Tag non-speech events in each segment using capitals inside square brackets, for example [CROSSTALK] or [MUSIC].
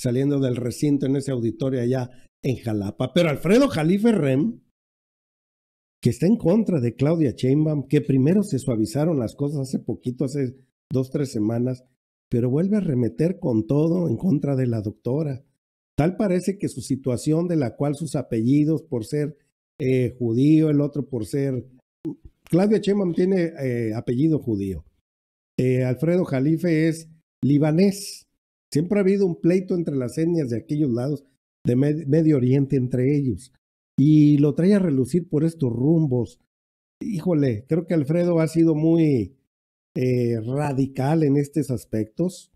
saliendo del recinto en ese auditorio allá en Jalapa. Pero Alfredo Jalife Rem, que está en contra de Claudia Sheinbaum, que primero se suavizaron las cosas hace poquito, hace dos, tres semanas, pero vuelve a remeter con todo en contra de la doctora. Tal parece que su situación de la cual sus apellidos por ser eh, judío, el otro por ser... Claudia Sheinbaum tiene eh, apellido judío. Eh, Alfredo Jalife es libanés. Siempre ha habido un pleito entre las etnias de aquellos lados de Medio Oriente entre ellos. Y lo trae a relucir por estos rumbos. Híjole, creo que Alfredo ha sido muy eh, radical en estos aspectos.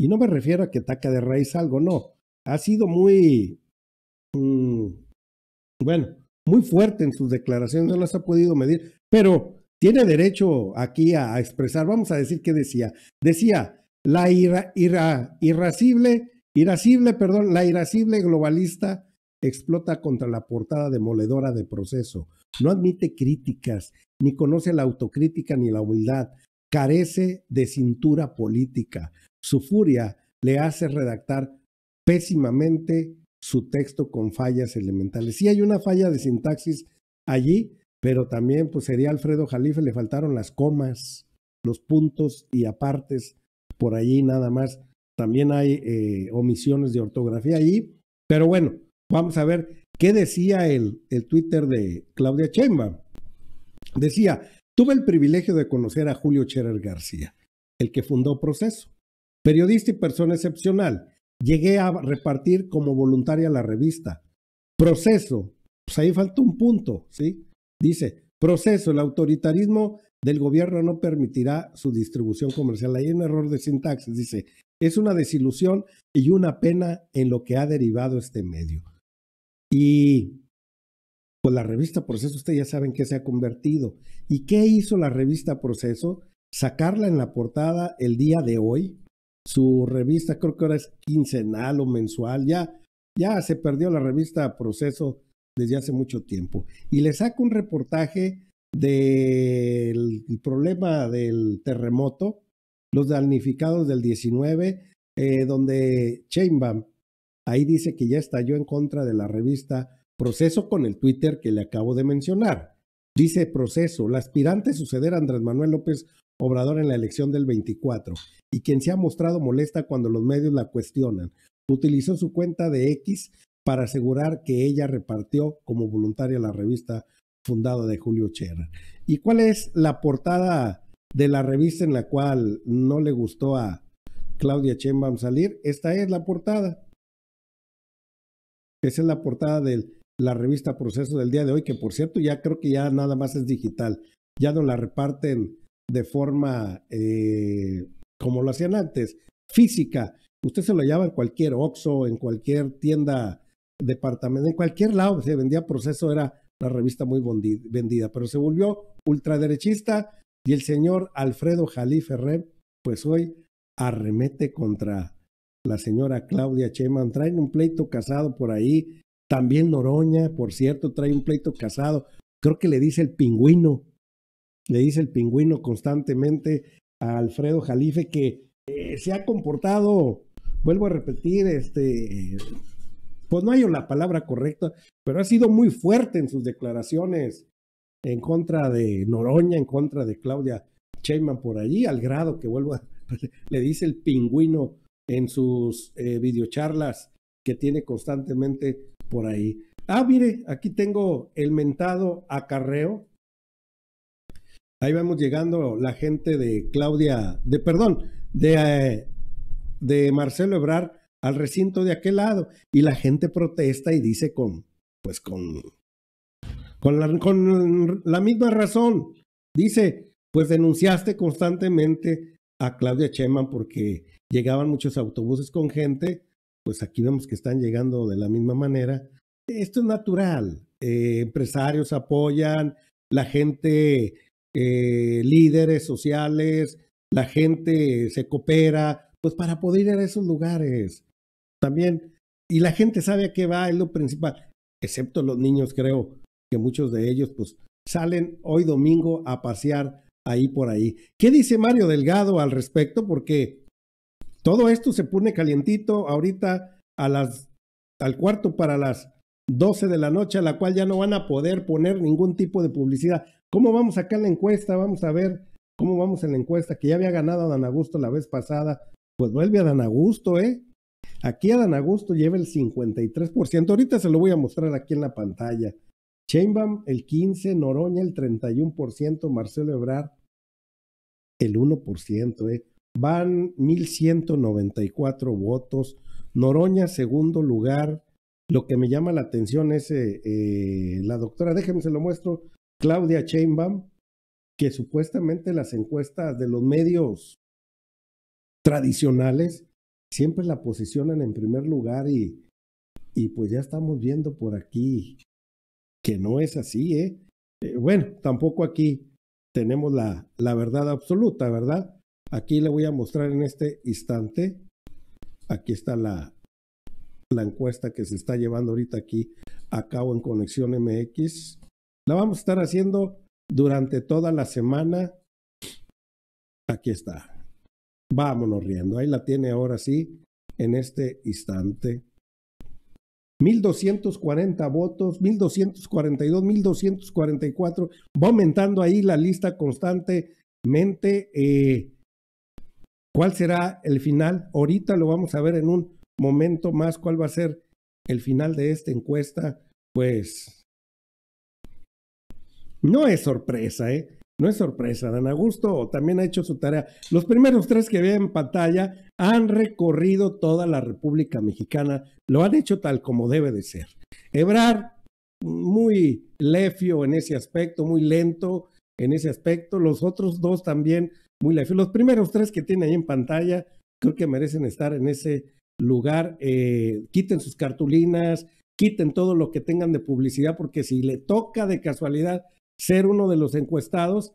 Y no me refiero a que taca de raíz algo, no. Ha sido muy, mm, bueno, muy fuerte en sus declaraciones, no las ha podido medir, pero tiene derecho aquí a, a expresar. Vamos a decir qué decía. Decía, la ira, perdón, la irascible globalista explota contra la portada demoledora de proceso. No admite críticas, ni conoce la autocrítica ni la humildad. Carece de cintura política. Su furia le hace redactar pésimamente su texto con fallas elementales. Sí hay una falla de sintaxis allí, pero también pues sería Alfredo Jalife, le faltaron las comas, los puntos y apartes por allí nada más. También hay eh, omisiones de ortografía allí. Pero bueno, vamos a ver qué decía el, el Twitter de Claudia chemba Decía, tuve el privilegio de conocer a Julio Cherer García, el que fundó Proceso. Periodista y persona excepcional. Llegué a repartir como voluntaria la revista. Proceso, pues ahí falta un punto, ¿sí? Dice, proceso, el autoritarismo del gobierno no permitirá su distribución comercial. Hay un error de sintaxis, dice, es una desilusión y una pena en lo que ha derivado este medio. Y con pues, la revista Proceso, ustedes ya saben que se ha convertido. ¿Y qué hizo la revista Proceso? Sacarla en la portada el día de hoy. Su revista creo que ahora es quincenal o mensual. Ya, ya se perdió la revista Proceso desde hace mucho tiempo. Y le saca un reportaje del problema del terremoto, los damnificados del 19, eh, donde Chainbam ahí dice que ya estalló en contra de la revista Proceso con el Twitter que le acabo de mencionar. Dice Proceso, la aspirante suceder a Andrés Manuel López Obrador en la elección del 24 y quien se ha mostrado molesta cuando los medios la cuestionan. Utilizó su cuenta de X para asegurar que ella repartió como voluntaria la revista fundado de Julio Cherra. ¿Y cuál es la portada de la revista en la cual no le gustó a Claudia Chembam salir? Esta es la portada. Esa es la portada de la revista Proceso del día de hoy, que por cierto ya creo que ya nada más es digital. Ya no la reparten de forma eh, como lo hacían antes, física. Usted se lo lleva en cualquier Oxxo, en cualquier tienda departamento, en cualquier lado se vendía proceso, era una revista muy vendida, pero se volvió ultraderechista y el señor Alfredo Jalife Ferrer, pues hoy arremete contra la señora Claudia Cheman, traen un pleito casado por ahí, también Noroña, por cierto, trae un pleito casado, creo que le dice el pingüino, le dice el pingüino constantemente a Alfredo Jalife que eh, se ha comportado, vuelvo a repetir, este, pues no hay la palabra correcta, pero ha sido muy fuerte en sus declaraciones en contra de Noroña, en contra de Claudia Sheinbaum por allí, al grado que vuelvo a, [LAUGHS] le dice el pingüino en sus eh, videocharlas que tiene constantemente por ahí. Ah, mire, aquí tengo el mentado acarreo. Ahí vamos llegando la gente de Claudia, de perdón, de, eh, de Marcelo Ebrar al recinto de aquel lado. Y la gente protesta y dice con, pues con, con la, misma razón. Dice, pues denunciaste constantemente a Claudia Cheman porque llegaban muchos autobuses con gente, pues aquí vemos que están llegando de la misma manera. Esto es natural. Eh, empresarios apoyan, la gente, eh, líderes sociales, la gente se coopera, pues para poder ir a esos lugares también. Y la gente sabe a qué va, es lo principal, excepto los niños, creo que muchos de ellos pues salen hoy domingo a pasear ahí por ahí. ¿Qué dice Mario Delgado al respecto? Porque todo esto se pone calientito ahorita a las al cuarto para las 12 de la noche, a la cual ya no van a poder poner ningún tipo de publicidad. ¿Cómo vamos acá en la encuesta? Vamos a ver cómo vamos en la encuesta, que ya había ganado a Dan Augusto la vez pasada. Pues vuelve a Dan Augusto, ¿eh? Aquí Adán Augusto lleva el 53%. Ahorita se lo voy a mostrar aquí en la pantalla. Chainbaum el 15%, Noroña el 31%, Marcelo Ebrard el 1%. Eh. Van 1.194 votos. Noroña segundo lugar. Lo que me llama la atención es eh, eh, la doctora, déjenme se lo muestro, Claudia Chainbaum, que supuestamente las encuestas de los medios tradicionales siempre la posicionan en primer lugar y, pues ya estamos viendo por aquí que no es así, ¿eh? ¿eh? bueno, tampoco aquí tenemos la, la verdad absoluta, ¿verdad? Aquí le voy a mostrar en este instante. Aquí está la, la encuesta que se está llevando ahorita aquí a cabo en Conexión MX. La vamos a estar haciendo durante toda la semana. Aquí está. Vámonos riendo. Ahí la tiene ahora sí, en este instante. 1240 votos, 1242, 1244. Va aumentando ahí la lista constantemente. Eh, ¿Cuál será el final? Ahorita lo vamos a ver en un momento más. ¿Cuál va a ser el final de esta encuesta? Pues no es sorpresa, ¿eh? No es sorpresa, Dan Augusto también ha hecho su tarea. Los primeros tres que ve en pantalla han recorrido toda la República Mexicana, lo han hecho tal como debe de ser. Ebrar, muy lefio en ese aspecto, muy lento en ese aspecto. Los otros dos también muy lefio. Los primeros tres que tiene ahí en pantalla, creo que merecen estar en ese lugar. Eh, quiten sus cartulinas, quiten todo lo que tengan de publicidad, porque si le toca de casualidad ser uno de los encuestados.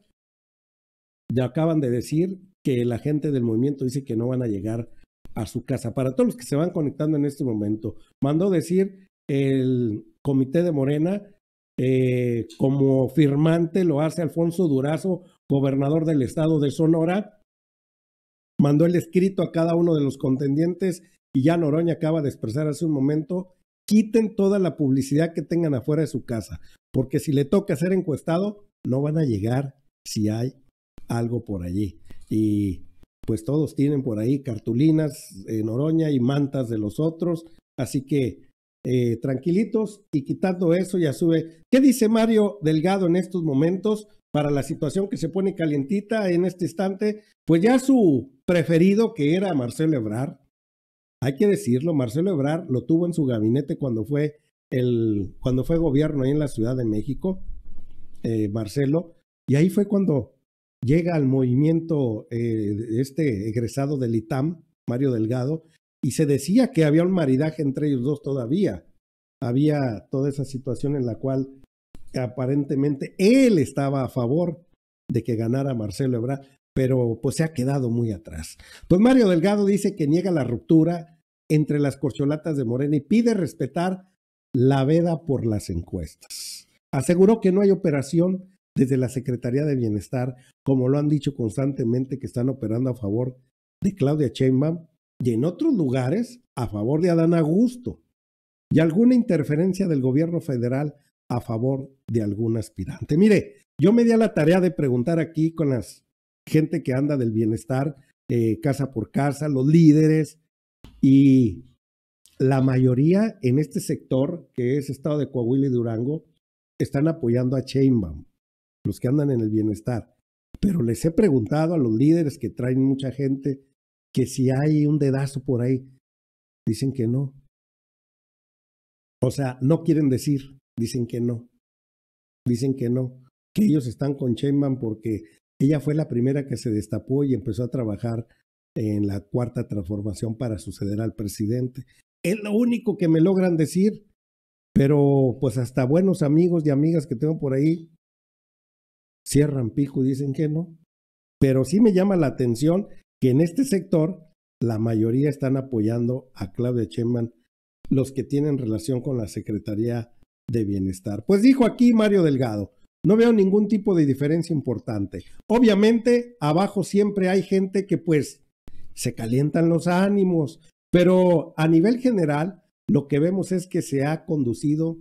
Ya acaban de decir que la gente del movimiento dice que no van a llegar a su casa. Para todos los que se van conectando en este momento, mandó decir el comité de Morena, eh, como firmante lo hace Alfonso Durazo, gobernador del estado de Sonora, mandó el escrito a cada uno de los contendientes y ya Noroña acaba de expresar hace un momento quiten toda la publicidad que tengan afuera de su casa, porque si le toca ser encuestado, no van a llegar si hay algo por allí. Y pues todos tienen por ahí cartulinas en Oroña y mantas de los otros, así que eh, tranquilitos y quitando eso ya sube. ¿Qué dice Mario Delgado en estos momentos para la situación que se pone calientita en este instante? Pues ya su preferido que era Marcelo Ebrard, hay que decirlo, Marcelo Ebrar lo tuvo en su gabinete cuando fue el, cuando fue gobierno ahí en la Ciudad de México, eh, Marcelo, y ahí fue cuando llega al movimiento eh, este egresado del ITAM, Mario Delgado, y se decía que había un maridaje entre ellos dos todavía. Había toda esa situación en la cual aparentemente él estaba a favor de que ganara Marcelo Ebrard, pero pues se ha quedado muy atrás. Pues Mario Delgado dice que niega la ruptura, entre las corcholatas de Morena y pide respetar la veda por las encuestas. Aseguró que no hay operación desde la Secretaría de Bienestar, como lo han dicho constantemente que están operando a favor de Claudia Sheinbaum y en otros lugares a favor de Adán Augusto y alguna interferencia del gobierno federal a favor de algún aspirante. Mire, yo me di a la tarea de preguntar aquí con las gente que anda del bienestar, eh, casa por casa, los líderes, y la mayoría en este sector, que es estado de Coahuila y Durango, están apoyando a Chainbaum, los que andan en el bienestar. Pero les he preguntado a los líderes que traen mucha gente que si hay un dedazo por ahí, dicen que no. O sea, no quieren decir, dicen que no. Dicen que no, que ellos están con Chainbaum porque ella fue la primera que se destapó y empezó a trabajar en la cuarta transformación para suceder al presidente. Es lo único que me logran decir, pero pues hasta buenos amigos y amigas que tengo por ahí cierran pico y dicen que no. Pero sí me llama la atención que en este sector la mayoría están apoyando a Claudia Cheman, los que tienen relación con la Secretaría de Bienestar. Pues dijo aquí Mario Delgado, no veo ningún tipo de diferencia importante. Obviamente, abajo siempre hay gente que pues se calientan los ánimos, pero a nivel general lo que vemos es que se ha conducido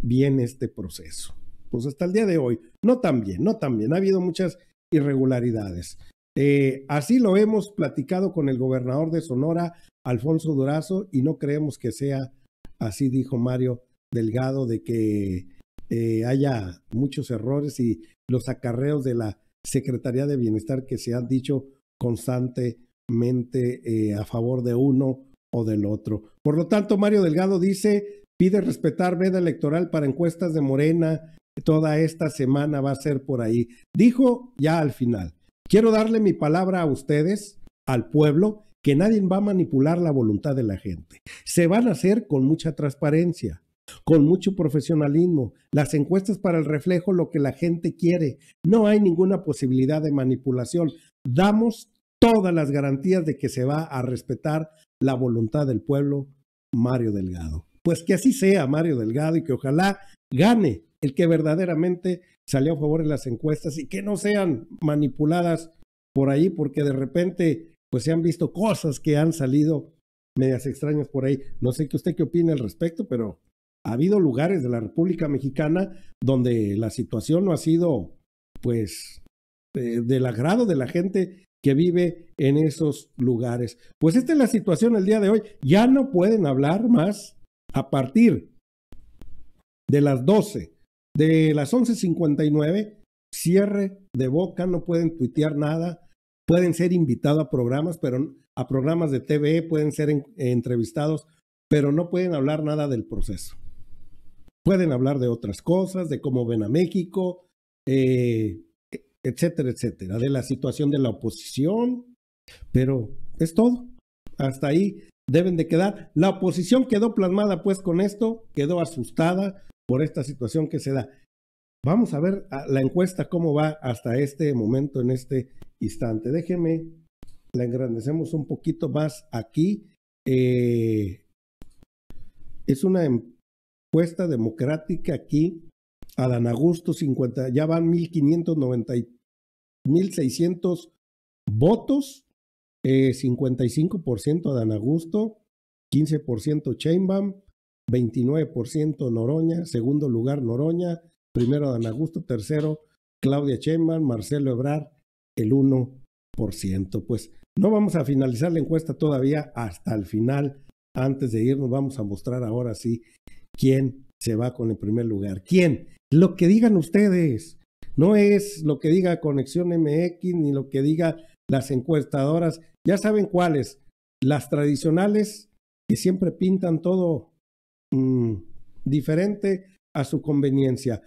bien este proceso. Pues hasta el día de hoy, no tan bien, no tan bien, ha habido muchas irregularidades. Eh, así lo hemos platicado con el gobernador de Sonora, Alfonso Durazo, y no creemos que sea así, dijo Mario Delgado, de que eh, haya muchos errores y los acarreos de la Secretaría de Bienestar que se han dicho constante mente eh, a favor de uno o del otro. Por lo tanto, Mario Delgado dice, pide respetar veda electoral para encuestas de Morena, toda esta semana va a ser por ahí. Dijo ya al final, quiero darle mi palabra a ustedes, al pueblo, que nadie va a manipular la voluntad de la gente. Se van a hacer con mucha transparencia, con mucho profesionalismo, las encuestas para el reflejo lo que la gente quiere. No hay ninguna posibilidad de manipulación. Damos todas las garantías de que se va a respetar la voluntad del pueblo, Mario Delgado. Pues que así sea Mario Delgado y que ojalá gane el que verdaderamente salió a favor en las encuestas y que no sean manipuladas por ahí porque de repente pues se han visto cosas que han salido medias extrañas por ahí. No sé que usted qué opina al respecto, pero ha habido lugares de la República Mexicana donde la situación no ha sido pues eh, del agrado de la gente que vive en esos lugares. Pues esta es la situación el día de hoy. Ya no pueden hablar más a partir de las 12, de las 11.59, cierre de boca, no pueden tuitear nada, pueden ser invitados a programas, pero a programas de TV, pueden ser entrevistados, pero no pueden hablar nada del proceso. Pueden hablar de otras cosas, de cómo ven a México, eh, etcétera, etcétera, de la situación de la oposición, pero es todo. Hasta ahí deben de quedar. La oposición quedó plasmada pues con esto, quedó asustada por esta situación que se da. Vamos a ver ah, la encuesta cómo va hasta este momento, en este instante. Déjeme, la engrandecemos un poquito más aquí. Eh, es una encuesta democrática aquí. Adán Augusto 50, ya van 1593 1.600 votos, 55% eh, Dan Augusto, 15% Chainbam, 29% Noroña, segundo lugar Noroña, primero Dan Augusto, tercero Claudia Chainbam, Marcelo Ebrar, el 1%. Pues no vamos a finalizar la encuesta todavía hasta el final. Antes de irnos vamos a mostrar ahora sí quién se va con el primer lugar. ¿Quién? Lo que digan ustedes. No es lo que diga Conexión MX ni lo que diga las encuestadoras. Ya saben cuáles. Las tradicionales que siempre pintan todo mm, diferente a su conveniencia.